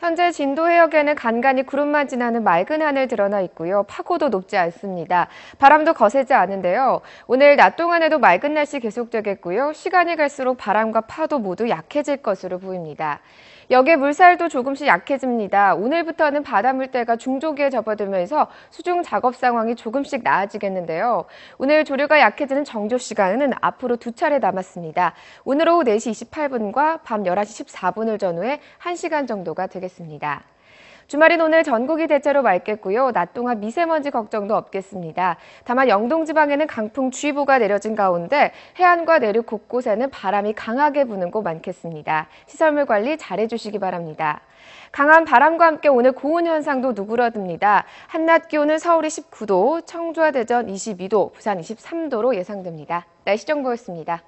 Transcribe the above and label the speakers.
Speaker 1: 현재 진도 해역에는 간간히 구름만 지나는 맑은 하늘 드러나 있고요. 파고도 높지 않습니다. 바람도 거세지 않은데요. 오늘 낮 동안에도 맑은 날씨 계속되겠고요. 시간이 갈수록 바람과 파도 모두 약해질 것으로 보입니다. 역의 물살도 조금씩 약해집니다. 오늘부터는 바닷 물때가 중조기에 접어들면서 수중 작업 상황이 조금씩 나아지겠는데요. 오늘 조류가 약해지는 정조 시간은 앞으로 두 차례 남았습니다. 오늘 오후 4시 28분과 밤 11시 14분을 전후에 1시간 정도가 되겠습니다. 되겠습니다. 주말인 오늘 전국이 대체로 맑겠고요. 낮 동안 미세먼지 걱정도 없겠습니다. 다만 영동 지방에는 강풍 주의보가 내려진 가운데 해안과 내륙 곳곳에는 바람이 강하게 부는 곳 많겠습니다. 시설물 관리 잘해 주시기 바랍니다. 강한 바람과 함께 오늘 고온 현상도 누그러듭니다. 한낮 기온은 서울이 19도, 청주와 대전 22도, 부산 23도로 예상됩니다. 날씨 정보였습니다.